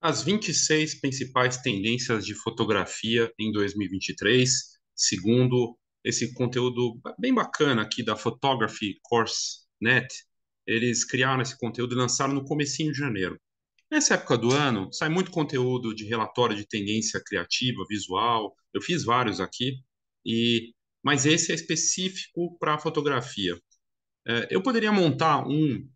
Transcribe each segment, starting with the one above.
as 26 principais tendências de fotografia em 2023, segundo esse conteúdo bem bacana aqui da Photography Course Net. Eles criaram esse conteúdo e lançaram no comecinho de janeiro. Nessa época do ano, sai muito conteúdo de relatório de tendência criativa, visual. Eu fiz vários aqui, e mas esse é específico para fotografia. É, eu poderia montar um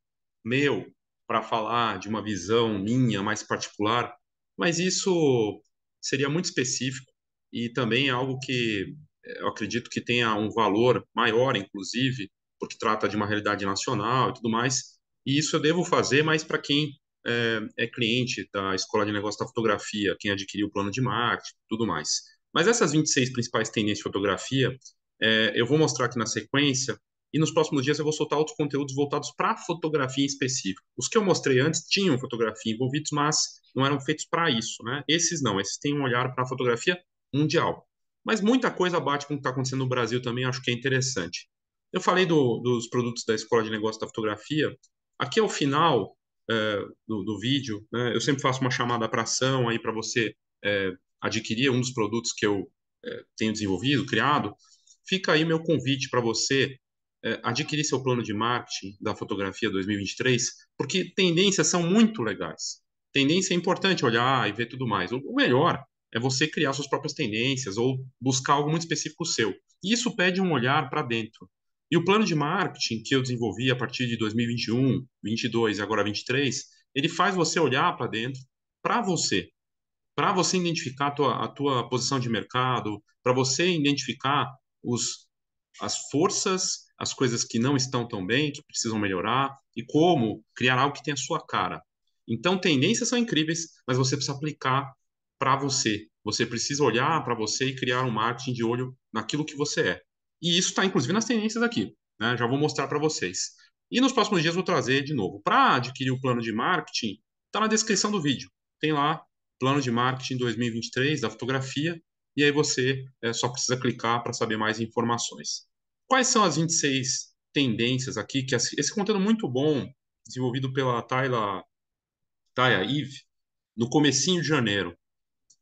meu para falar de uma visão minha mais particular, mas isso seria muito específico e também é algo que eh, eu acredito que tenha um valor maior, inclusive, porque trata de uma realidade nacional e tudo mais. E isso eu devo fazer, mas para quem é, é, cliente da Escola de Negócios da Fotografia, quem adquiriu o plano de marketing, tudo mais. Mas essas 26 principais tendências de fotografia, é, eu vou mostrar aqui na sequência, e nos próximos dias eu vou soltar outros conteúdos voltados para fotografia em específico. Os que eu mostrei antes tinham fotografia envolvidos, mas não eram feitos para isso, né? Esses não, esses têm um olhar para a fotografia mundial. Mas muita coisa bate com o que está acontecendo no Brasil também, acho que é interessante. Eu falei do, dos produtos da Escola de Negócios da Fotografia. Aqui ao final é, do, do, vídeo, né, eu sempre faço uma chamada para ação aí para você é, adquirir um dos produtos que eu é, tenho desenvolvido, criado. Fica aí meu convite para você é, adquirir seu plano de marketing da fotografia 2023, porque tendências são muito legais. Tendência é importante olhar e ver tudo mais. O melhor é você criar suas próprias tendências ou buscar algo muito específico seu. E isso pede um olhar para dentro. E o plano de marketing que eu desenvolvi a partir de 2021, 22 e agora 23, ele faz você olhar para dentro, para você, para você identificar a tua, a tua posição de mercado, para você identificar os, as forças as coisas que não estão tão bem, que precisam melhorar, e como criar algo que tenha a sua cara. Então, tendências são incríveis, mas você precisa aplicar para você. Você precisa olhar para você e criar um marketing de olho naquilo que você é. E isso está, inclusive, nas tendências aqui. Né? Já vou mostrar para vocês. E nos próximos dias vou trazer de novo. Para adquirir o plano de marketing, está na descrição do vídeo. Tem lá, plano de marketing 2023 da fotografia. E aí você é, só precisa clicar para saber mais informações. Quais são as 26 tendências aqui? Que esse conteúdo é muito bom, desenvolvido pela Tayla, Taya Eve, no comecinho de janeiro.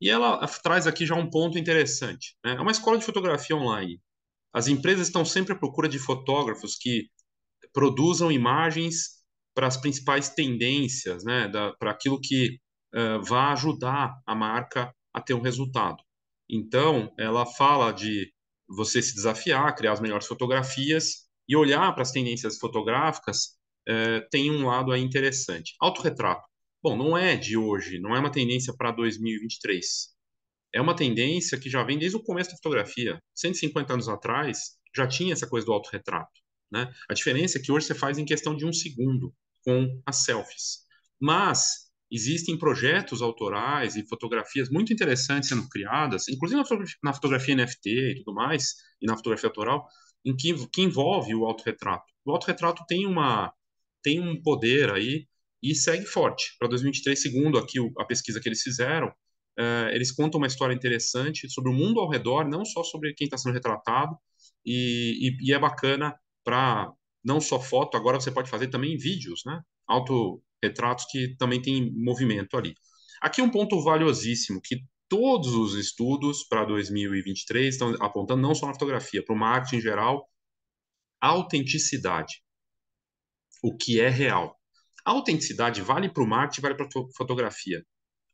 E ela traz aqui já um ponto interessante. Né? É uma escola de fotografia online. As empresas estão sempre à procura de fotógrafos que produzam imagens para as principais tendências, né? para aquilo que uh, eh, vai ajudar a marca a ter um resultado. Então, ela fala de você se desafiar, criar as melhores fotografias e olhar para as tendências fotográficas é, tem um lado aí interessante. Autorretrato. Bom, não é de hoje, não é uma tendência para 2023. É uma tendência que já vem desde o começo da fotografia. 150 anos atrás, já tinha essa coisa do autorretrato. Né? A diferença é que hoje você faz em questão de um segundo com as selfies. Mas existem projetos autorais e fotografias muito interessantes sendo criadas, inclusive na fotografia NFT e tudo mais, e na fotografia autoral, em que, que envolve o autorretrato. O autorretrato tem, uma, tem um poder aí e segue forte. Para 2023, segundo aqui a pesquisa que eles fizeram, uh, eles contam uma história interessante sobre o mundo ao redor, não só sobre quem está sendo retratado, e, e, e é bacana para não só foto, agora você pode fazer também vídeos, né? Auto, retratos que também tem movimento ali. Aqui um ponto valiosíssimo que todos os estudos para 2023 estão apontando não só na fotografia, para o marketing em geral, autenticidade. O que é real. A autenticidade vale para o marketing, vale para a fotografia.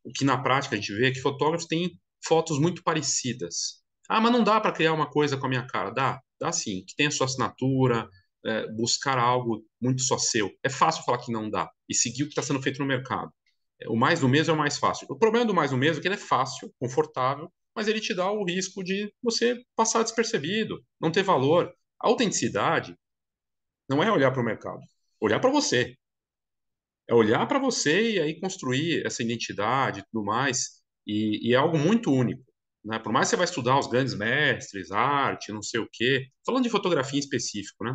O que na prática a gente vê é que fotógrafos têm fotos muito parecidas. Ah, mas não dá para criar uma coisa com a minha cara. Dá, dá sim, que tem a sua assinatura, é, buscar algo muito só seu. É fácil falar que não dá e seguir o que está sendo feito no mercado. É, o mais do mesmo é o mais fácil. O problema do mais do mesmo é que ele é fácil, confortável, mas ele te dá o risco de você passar despercebido, não ter valor. A autenticidade não é olhar para o mercado, olhar para você. É olhar para você e aí construir essa identidade e tudo mais. E, e, é algo muito único. Né? Por mais que você vá estudar os grandes mestres, arte, não sei o quê. Falando de fotografia em específico, né?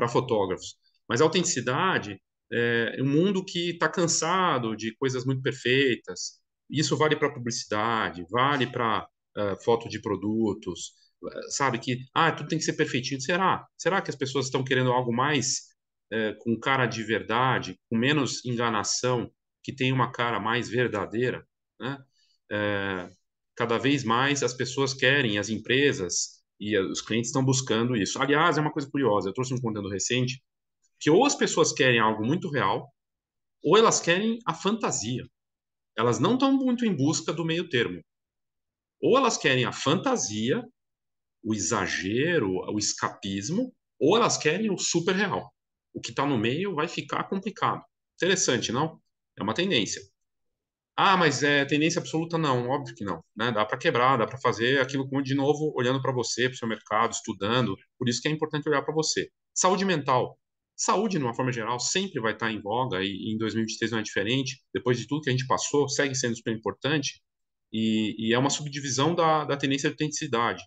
para fotógrafos. Mas a autenticidade é, é um mundo que está cansado de coisas muito perfeitas. Isso vale para publicidade, vale para uh, é, foto de produtos, é, sabe? Que, ah, tudo tem que ser perfeitinho. Será? Será que as pessoas estão querendo algo mais uh, com cara de verdade, com menos enganação, que tem uma cara mais verdadeira? Né? Uh, cada vez mais as pessoas querem, as empresas, e eh, os clientes estão buscando isso. Aliás, é uma coisa curiosa, eu trouxe um conteúdo recente que ou as pessoas querem algo muito real, ou elas querem a fantasia. Elas não estão muito em busca do meio termo. Ou elas querem a fantasia, o exagero, o escapismo, ou elas querem o super real. O que está no meio vai ficar complicado. Interessante, não? É uma tendência. Ah, mas é tendência absoluta? Não, óbvio que não. Né? Dá para quebrar, dá para fazer aquilo com, de novo, olhando para você, para o seu mercado, estudando. Por isso que é importante olhar para você. Saúde mental. Saúde, de uma forma geral, sempre vai estar tá em voga e em 2023 não é diferente. Depois de tudo que a gente passou, segue sendo super importante e, e é uma subdivisão da, da tendência de autenticidade.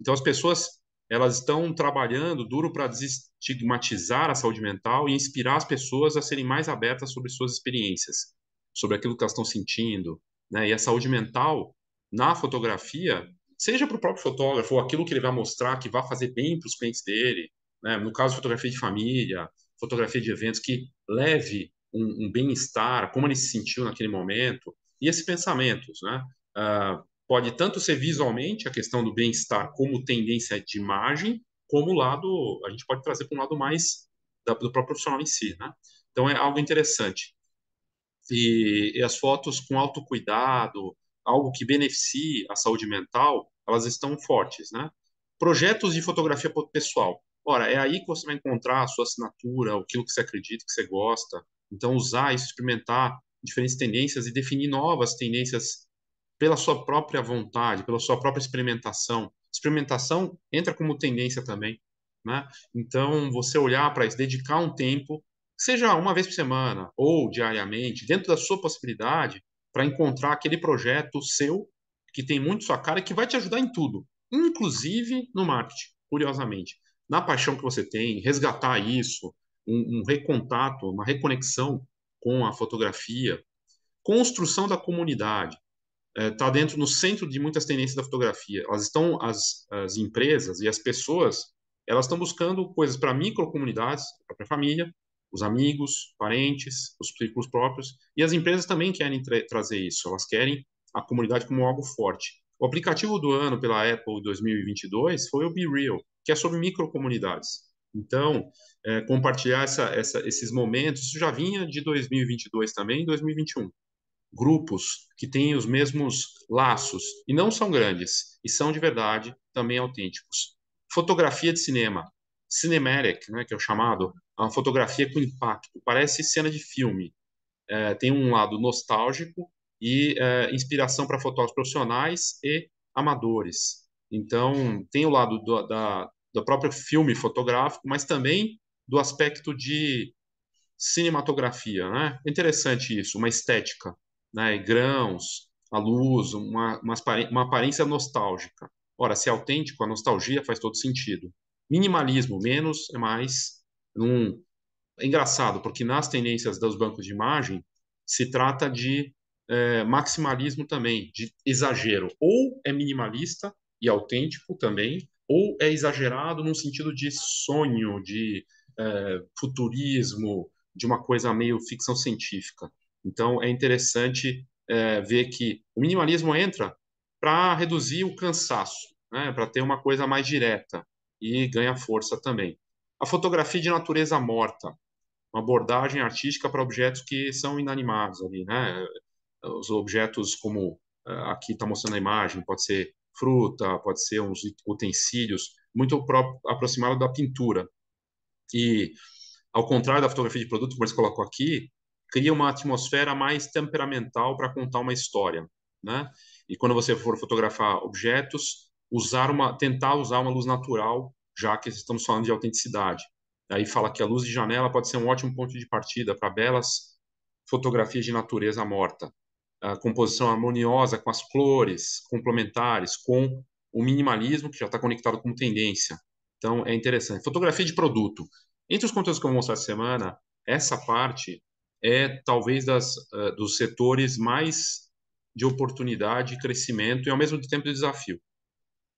Então, as pessoas elas estão trabalhando duro para desestigmatizar a saúde mental e inspirar as pessoas a serem mais abertas sobre suas experiências sobre aquilo que elas estão sentindo, né? E a saúde mental na fotografia, seja para o próprio fotógrafo, ou aquilo que ele vai mostrar que vai fazer bem para os clientes dele, né? No caso, fotografia de família, fotografia de eventos, que leve um, um bem-estar, como ele se sentiu naquele momento, e esses pensamentos, né? Uh, pode tanto ser visualmente a questão do bem-estar como tendência de imagem, como lado, a gente pode trazer para um lado mais da, do próprio profissional em si, né? Então é algo interessante e, e as fotos com autocuidado, algo que beneficie a saúde mental, elas estão fortes, né? Projetos de fotografia pessoal. Ora, é aí que você vai encontrar a sua assinatura, aquilo que você acredita, que você gosta. Então, usar isso, experimentar diferentes tendências e definir novas tendências pela sua própria vontade, pela sua própria experimentação. Experimentação entra como tendência também, né? Então, você olhar para isso, dedicar um tempo seja uma vez por semana ou diariamente, dentro da sua possibilidade, para encontrar aquele projeto seu que tem muito sua cara, que vai te ajudar em tudo, inclusive no marketing, curiosamente. Na paixão que você tem, resgatar isso, um, um recontato, uma reconexão com a fotografia, construção da comunidade está é, tá dentro no centro de muitas tendências da fotografia. Elas estão as, as empresas e as pessoas, elas estão buscando coisas para microcomunidades, para a família, os amigos, parentes, os círculos próprios. E as empresas também querem tra trazer isso, elas querem a comunidade como algo forte. O aplicativo do ano pela Apple 2022 foi o Be Real, que é sobre microcomunidades. Então, é, compartilhar essa, essa, esses momentos, isso já vinha de 2022 também, 2021. Grupos que têm os mesmos laços e não são grandes, e são de verdade também autênticos. Fotografia de cinema, Cinematic, né, que é o chamado, uma fotografia com impacto, parece cena de filme. É, tem um lado nostálgico e é, inspiração para fotógrafos profissionais e amadores. Então, tem o lado do, da, do próprio filme fotográfico, mas também do aspecto de cinematografia. Né? É interessante isso, uma estética, né? grãos, a luz, uma, uma aparência nostálgica. Ora, se é autêntico, a nostalgia faz todo sentido. Minimalismo, menos é mais num... É engraçado, porque nas tendências dos bancos de imagem se trata de é, maximalismo também, de exagero. Ou é minimalista e autêntico também, ou é exagerado num sentido de sonho, de é, futurismo, de uma coisa meio ficção científica. Então é interessante é, ver que o minimalismo entra para reduzir o cansaço, né, para ter uma coisa mais direta e ganha força também. A fotografia de natureza morta, uma abordagem artística para objetos que são inanimados ali, né? Os objetos como eh, aqui está mostrando a imagem, pode ser fruta, pode ser uns utensílios, muito aproximado da pintura. E, ao contrário da fotografia de produto, como eles colocam aqui, cria uma atmosfera mais temperamental para contar uma história, né? E quando você for fotografar objetos, usar uma, tentar usar uma luz natural já que estamos falando de autenticidade. Aí fala que a luz de janela pode ser um ótimo ponto de partida para belas fotografias de natureza morta. A composição harmoniosa com as flores complementares, com o minimalismo, que já está conectado com tendência. Então, é interessante. Fotografia de produto. Entre os conteúdos que eu vou mostrar essa semana, essa parte é talvez das, uh, dos setores mais de oportunidade, crescimento e, ao mesmo tempo, de desafio.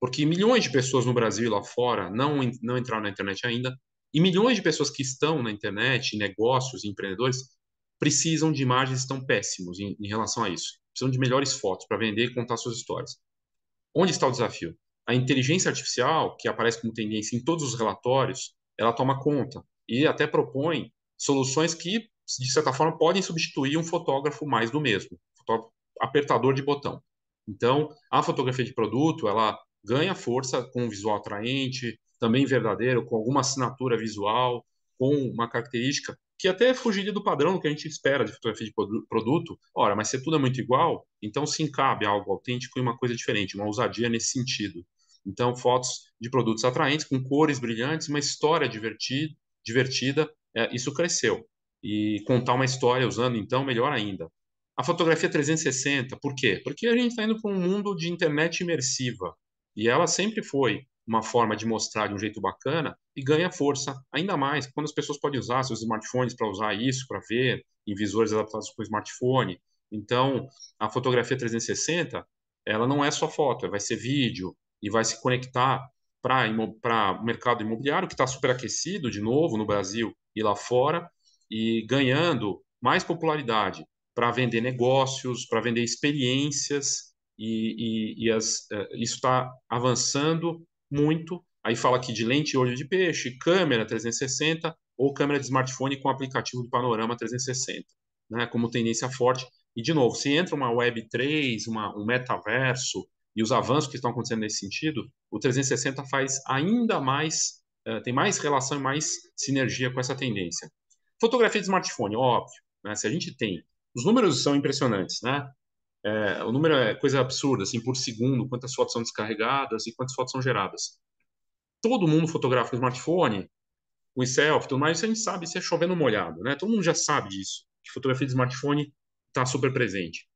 Porque milhões de pessoas no Brasil e lá fora não, não entraram na internet ainda, e milhões de pessoas que estão na internet, negócios, empreendedores, precisam de imagens estão péssimos em, em relação a isso. Precisam de melhores fotos para vender e contar suas histórias. Onde está o desafio? A inteligência artificial, que aparece como tendência em todos os relatórios, ela toma conta e até propõe soluções que, de certa forma, podem substituir um fotógrafo mais do mesmo, fotógrafo apertador de botão. Então, a fotografia de produto, ela ganha força com um visual atraente, também verdadeiro, com alguma assinatura visual, com uma característica que até fugiria do padrão que a gente espera de fotografia de produto. Ora, mas se tudo é muito igual, então sim cabe algo autêntico e uma coisa diferente, uma ousadia nesse sentido. Então, fotos de produtos atraentes, com cores brilhantes, uma história divertida, divertida é, isso cresceu. E contar uma história usando, então, melhor ainda. A fotografia 360, por quê? Porque a gente está indo para um mundo de internet imersiva, e ela sempre foi uma forma de mostrar de um jeito bacana e ganha força ainda mais quando as pessoas podem usar seus smartphones para usar isso, para ver em visores adaptados para smartphone. Então, a fotografia 360, ela não é só foto, vai ser vídeo e vai se conectar para o mercado imobiliário que está superaquecido de novo no Brasil e lá fora e ganhando mais popularidade para vender negócios, para vender experiências e, e, e as, é, isso está avançando muito. Aí fala aqui de lente e olho de peixe, câmera 360 ou câmera de smartphone com aplicativo do Panorama 360, né, como tendência forte. E, de novo, se entra uma Web3, uma, um metaverso e os avanços que estão acontecendo nesse sentido, o 360 faz ainda mais, uh, tem mais relação e mais sinergia com essa tendência. Fotografia de smartphone, óbvio. Né, se a gente tem. Os números são impressionantes, né? É, o número é coisa absurda, assim, por segundo, quantas fotos são descarregadas e quantas fotos são geradas. Todo mundo fotografa com smartphone, com selfie, tudo mais, a gente sabe se é chovendo molhado, né? Todo mundo já sabe disso, que fotografia de smartphone está super presente.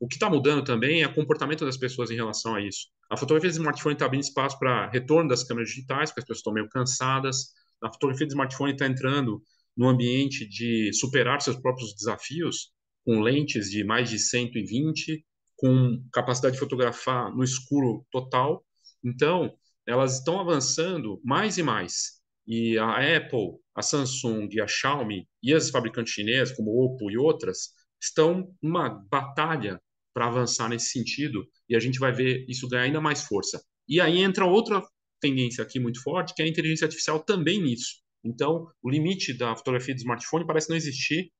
O que está mudando também é o comportamento das pessoas em relação a isso. A fotografia de smartphone está abrindo espaço para retorno das câmeras digitais, porque as pessoas estão meio cansadas. A fotografia de smartphone está entrando no ambiente de superar seus próprios desafios, com lentes de mais de 120, com capacidade de fotografar no escuro total. Então, elas estão avançando mais e mais. E a Apple, a Samsung, a Xiaomi e as fabricantes chinesas, como Oppo e outras, estão numa batalha para avançar nesse sentido e a gente vai ver isso ganhar ainda mais força. E aí entra outra tendência aqui muito forte, que é a inteligência artificial também nisso. Então, o limite da fotografia do smartphone parece não existir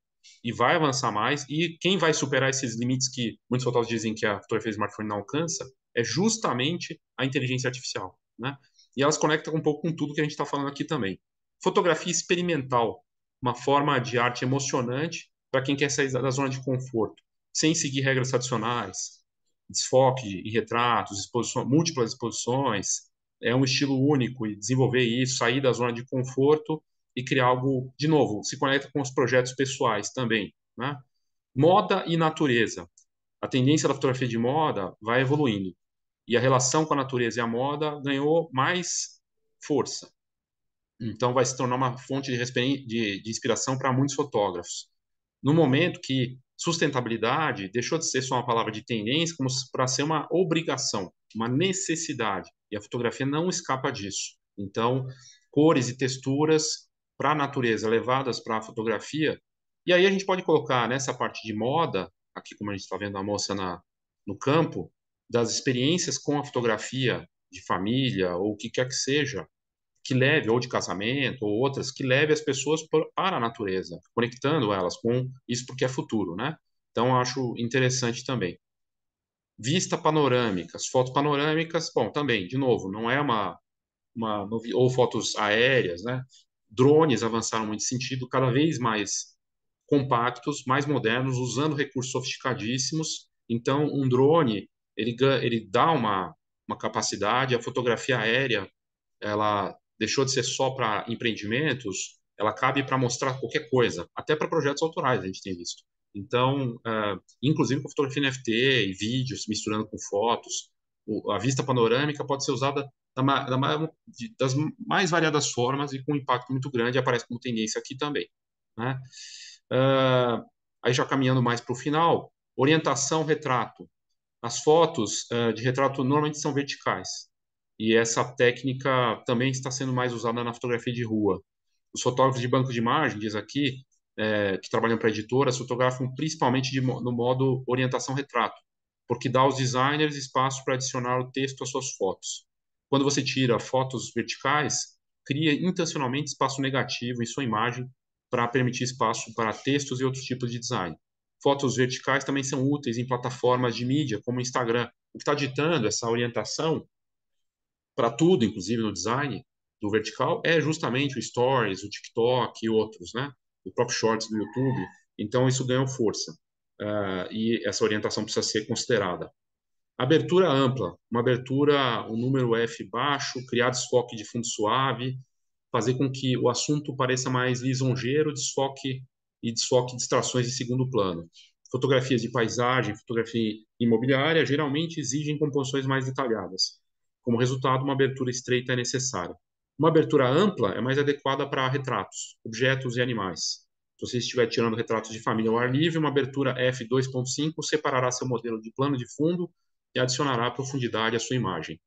e vai avançar mais. E quem vai superar esses limites que muitos fotógrafos dizem que a fotografia de smartphone não alcança é justamente a inteligência artificial, né? E elas conectam um pouco com tudo que a gente está falando aqui também. Fotografia experimental, uma forma de arte emocionante para quem quer sair da zona de conforto, sem seguir regras tradicionais, desfoque e retratos, exposições, múltiplas exposições, é um estilo único e desenvolver isso, sair da zona de conforto e criar algo de novo, se conecta com os projetos pessoais também, né? Moda e natureza. A tendência da fotografia de moda vai evoluindo e a relação com a natureza e a moda ganhou mais força. Então vai se tornar uma fonte de, de, de inspiração para muitos fotógrafos. No momento que sustentabilidade deixou de ser só uma palavra de tendência como para ser uma obrigação, uma necessidade, e a fotografia não escapa disso. Então, cores e texturas para a natureza, levadas para a fotografia. E aí a gente pode colocar nessa parte de moda, aqui como a gente está vendo a moça na, no campo, das experiências com a fotografia de família ou o que quer que seja, que leve, ou de casamento, ou outras, que leve as pessoas para a natureza, conectando elas com isso porque é futuro, né? Então, acho interessante também. Vista panorâmica, as fotos panorâmicas, bom, também, de novo, não é uma, uma ou fotos aéreas, né? drones avançaram muito sentido, cada vez mais compactos, mais modernos, usando recursos sofisticadíssimos. Então, um drone, ele, ele dá uma, uma capacidade, a fotografia aérea, ela deixou de ser só para empreendimentos, ela cabe para mostrar qualquer coisa, até para projetos autorais, a gente tem visto. Então, uh, inclusive com fotografia NFT e vídeos misturando com fotos, o, a vista panorâmica pode ser usada da, da, de, das mais variadas formas e com um impacto muito grande, aparece como tendência aqui também. Né? Uh, aí já caminhando mais para o final, orientação retrato. As fotos uh, de retrato normalmente são verticais e essa técnica também está sendo mais usada na fotografia de rua. Os fotógrafos de banco de imagem, diz aqui, é, que trabalham para editoras, fotografam principalmente de, no modo orientação retrato, porque dá aos designers espaço para adicionar o texto às suas fotos. Quando você tira fotos verticais, cria intencionalmente espaço negativo em sua imagem para permitir espaço para textos e outros tipos de design. Fotos verticais também são úteis em plataformas de mídia, como o Instagram. O que está ditando essa orientação para tudo, inclusive no design do vertical, é justamente o Stories, o TikTok e outros, né? O próprio Shorts do YouTube. Então, isso ganhou força. Uh, e essa orientação precisa ser considerada. Abertura ampla, uma abertura, um número F baixo, criar desfoque de fundo suave, fazer com que o assunto pareça mais lisonjeiro, desfoque e desfoque distrações de segundo plano. Fotografias de paisagem, fotografia imobiliária geralmente exigem composições mais detalhadas. Como resultado, uma abertura estreita é necessária. Uma abertura ampla é mais adequada para retratos, objetos e animais. Se você estiver tirando retratos de família ao ar livre, uma abertura F2.5 separará seu modelo de plano de fundo e adicionará profundidade à sua imagem.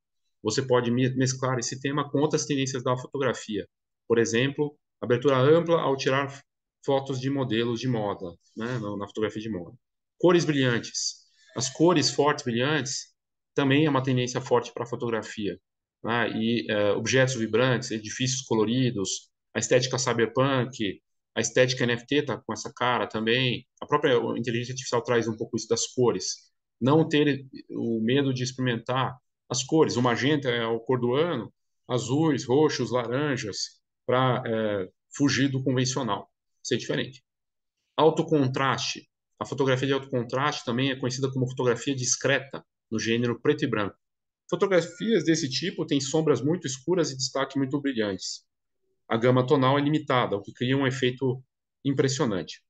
Você pode mesclar esse tema com outras tendências da fotografia, por exemplo, abertura ampla ao tirar fotos de modelos de moda, né, na fotografia de moda. Cores brilhantes. As cores fortes brilhantes também é uma tendência forte para a fotografia. Né? E uh, objetos vibrantes, edifícios coloridos, a estética cyberpunk, a estética NFT está com essa cara também. A própria inteligência artificial traz um pouco isso das cores não ter o medo de experimentar as cores. O magenta é o cor do ano, azuis, roxos, laranjas, para é, fugir do convencional, ser diferente. Alto contraste. A fotografia de alto contraste também é conhecida como fotografia discreta, no gênero preto e branco. Fotografias desse tipo têm sombras muito escuras e destaque muito brilhantes. A gama tonal é limitada, o que cria um efeito impressionante.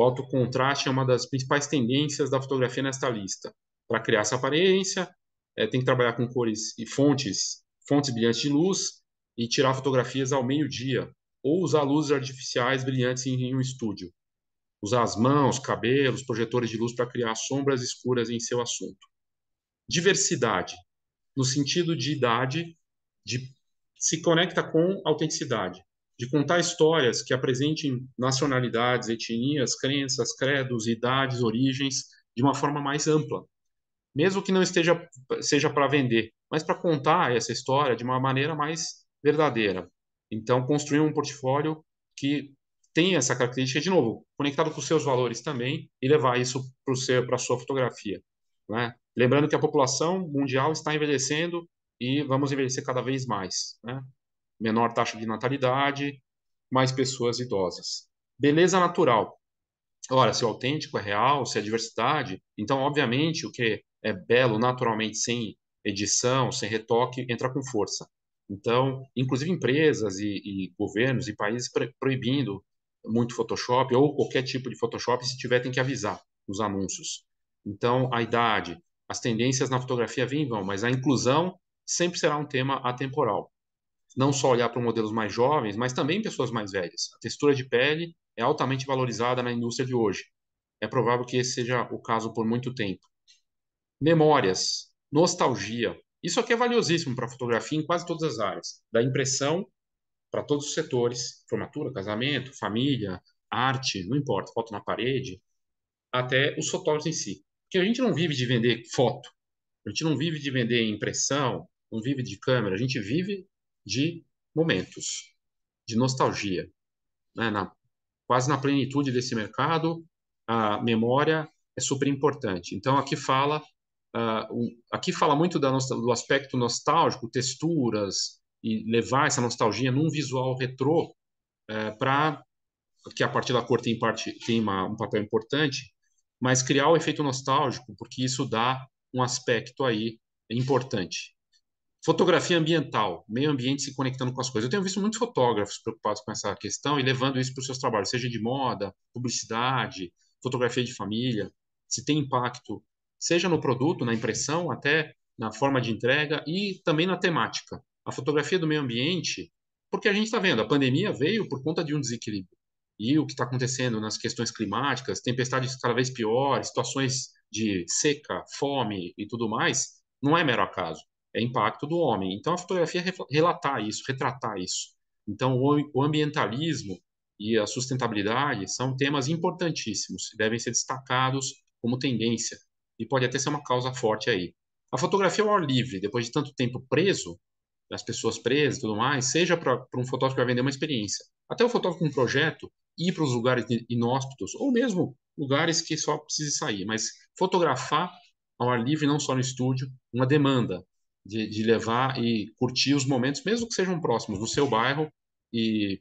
O alto contraste é uma das principais tendências da fotografia nesta lista. Para criar essa aparência, é, tem que trabalhar com cores e fontes, fontes brilhantes de luz e tirar fotografias ao meio-dia ou usar luzes artificiais brilhantes em, em um estúdio. Usar as mãos, cabelos, projetores de luz para criar sombras escuras em seu assunto. Diversidade, no sentido de idade, de se conecta com autenticidade de contar histórias que apresentem nacionalidades, etnias, crenças, credos, idades, origens, de uma forma mais ampla. Mesmo que não esteja seja para vender, mas para contar essa história de uma maneira mais verdadeira. Então, construir um portfólio que tem essa característica, de novo, conectado com seus valores também e levar isso para a sua fotografia. Né? Lembrando que a população mundial está envelhecendo e vamos envelhecer cada vez mais. Né? menor taxa de natalidade, mais pessoas idosas. Beleza natural. Ora, se o autêntico é real, se é diversidade, então, obviamente, o que é belo naturalmente, sem edição, sem retoque, entra com força. Então, inclusive empresas e, e governos e países proibindo muito Photoshop ou qualquer tipo de Photoshop, se tiver, tem que avisar nos anúncios. Então, a idade, as tendências na fotografia vêm e vão, mas a inclusão sempre será um tema atemporal não só olhar para modelos mais jovens, mas também pessoas mais velhas. A textura de pele é altamente valorizada na indústria de hoje. É provável que esse seja o caso por muito tempo. Memórias, nostalgia. Isso aqui é valiosíssimo para a fotografia em quase todas as áreas, da impressão para todos os setores, formatura, casamento, família, arte, não importa, foto na parede, até os fotógrafos em si. Porque a gente não vive de vender foto, a gente não vive de vender impressão, não vive de câmera, a gente vive de momentos, de nostalgia. Né? Na, quase na plenitude desse mercado, a memória é super importante. Então, aqui fala, uh, aqui fala muito da, do aspecto nostálgico, texturas, e levar essa nostalgia num visual retrô, uh, é, para que a partir da cor tem, parte, tem uma, um papel importante, mas criar o efeito nostálgico, porque isso dá um aspecto aí importante. Fotografia ambiental, meio ambiente se conectando com as coisas. Eu tenho visto muitos fotógrafos preocupados com essa questão e levando isso para os seus trabalhos, seja de moda, publicidade, fotografia de família, se tem impacto, seja no produto, na impressão, até na forma de entrega e também na temática. A fotografia do meio ambiente, porque a gente está vendo, a pandemia veio por conta de um desequilíbrio. E o que está acontecendo nas questões climáticas, tempestades cada vez piores, situações de seca, fome e tudo mais, não é mero acaso é impacto do homem. Então a fotografia é relatar isso, retratar isso. Então o ambientalismo e a sustentabilidade são temas importantíssimos, devem ser destacados como tendência e pode até ser uma causa forte aí. A fotografia é ao ar livre, depois de tanto tempo preso, as pessoas presas e tudo mais, seja para um fotógrafo que vai vender uma experiência, até o fotógrafo com um projeto, ir para os lugares inóspitos, ou mesmo lugares que só precisa sair, mas fotografar ao ar livre, não só no estúdio, uma demanda de, de levar e curtir os momentos, mesmo que sejam próximos, no seu bairro, e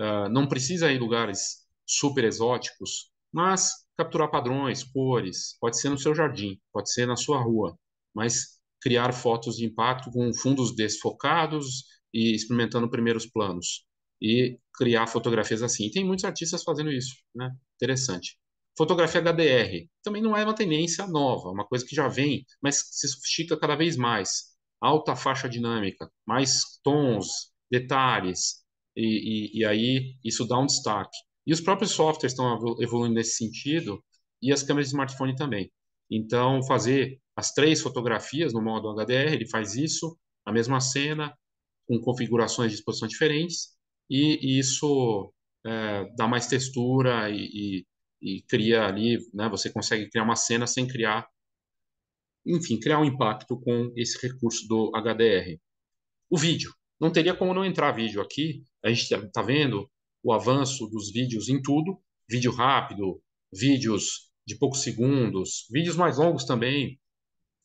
uh, não precisa ir em lugares super exóticos, mas capturar padrões, cores, pode ser no seu jardim, pode ser na sua rua, mas criar fotos de impacto com fundos desfocados e experimentando primeiros planos e criar fotografias assim. E tem muitos artistas fazendo isso, né? Interessante. Fotografia HDR também não é uma tendência nova, é uma coisa que já vem, mas se sofistica cada vez mais alta faixa dinâmica, mais tons, detalhes, e, e, e aí isso dá um destaque. E os próprios softwares estão evoluindo nesse sentido, e as câmeras de smartphone também. Então, fazer as três fotografias no modo HDR, ele faz isso, a mesma cena, com configurações de exposição diferentes, e, e isso é, dá mais textura e, e, e, cria ali, né, você consegue criar uma cena sem criar enfim, criar um impacto com esse recurso do HDR. O vídeo. Não teria como não entrar vídeo aqui. A gente está tá vendo o avanço dos vídeos em tudo. Vídeo rápido, vídeos de poucos segundos, vídeos mais longos também.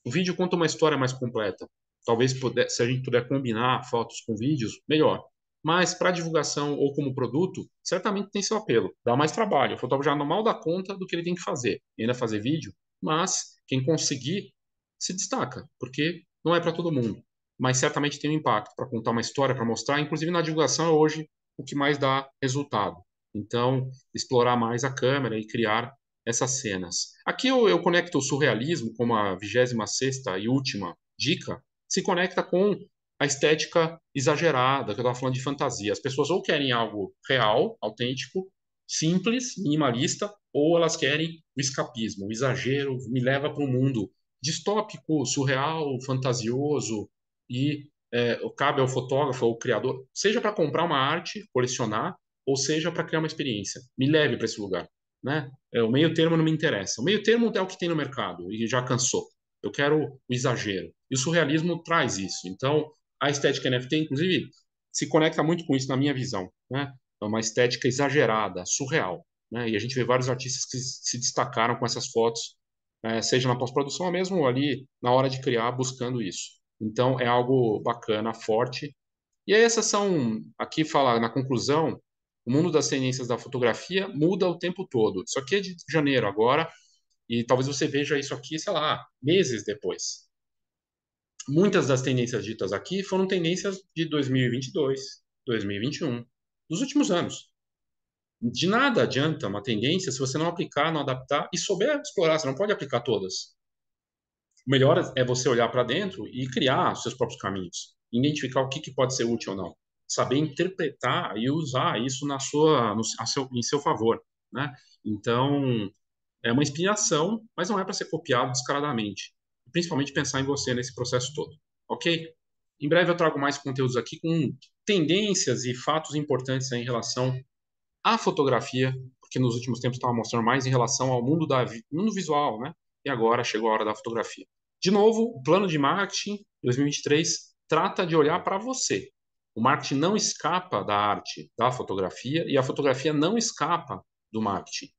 O vídeo conta uma história mais completa. Talvez puder, se a gente puder combinar fotos com vídeos, melhor. Mas para divulgação ou como produto, certamente tem seu apelo. Dá mais trabalho. O fotógrafo já não mal dá conta do que ele tem que fazer. E ainda fazer vídeo, mas quem conseguir se destaca, porque não é para todo mundo, mas certamente tem um impacto para contar uma história, para mostrar, inclusive na divulgação hoje o que mais dá resultado. Então, explorar mais a câmera e criar essas cenas. Aqui eu, eu conecto o surrealismo como a 26 e última dica, se conecta com a estética exagerada, que eu estava falando de fantasia. As pessoas ou querem algo real, autêntico, simples, minimalista, ou elas querem o escapismo, o exagero, me leva para o mundo distópico, surreal, fantasioso e é, cabe ao fotógrafo ou criador, seja para comprar uma arte, colecionar, ou seja para criar uma experiência. Me leve para esse lugar. Né? É, o meio termo não me interessa. O meio termo é o que tem no mercado e já cansou. Eu quero o exagero. E o surrealismo traz isso. Então, a estética NFT, inclusive, se conecta muito com isso na minha visão. Né? É uma estética exagerada, surreal. Né? E a gente vê vários artistas que se destacaram com essas fotos é, seja na pós-produção ou mesmo ali na hora de criar, buscando isso. Então, é algo bacana, forte. E aí, essas são, aqui fala, na conclusão, o mundo das tendências da fotografia muda o tempo todo. Isso aqui é de janeiro agora, e talvez você veja isso aqui, sei lá, meses depois. Muitas das tendências ditas aqui foram tendências de 2022, 2021, dos últimos anos de nada adianta uma tendência se você não aplicar, não adaptar e souber explorar. Você não pode aplicar todas. O melhor é você olhar para dentro e criar os seus próprios caminhos, identificar o que, que pode ser útil ou não, saber interpretar e usar isso na sua, no, seu, em seu favor, né? Então é uma inspiração, mas não é para ser copiado descaradamente. Principalmente pensar em você nesse processo todo, ok? Em breve eu trago mais conteúdos aqui com tendências e fatos importantes em relação a fotografia, porque nos últimos tempos estava mostrando mais em relação ao mundo, da, mundo visual, né? E agora chegou a hora da fotografia. De novo, o plano de marketing 2023 trata de olhar para você. O marketing não escapa da arte da fotografia e a fotografia não escapa do marketing.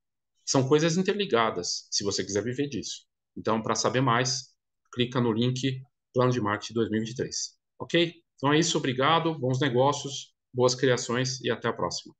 São coisas interligadas, se você quiser viver disso. Então, para saber mais, clica no link Plano de Marketing 2023. Ok? Então é isso, obrigado, bons negócios, boas criações e até a próxima.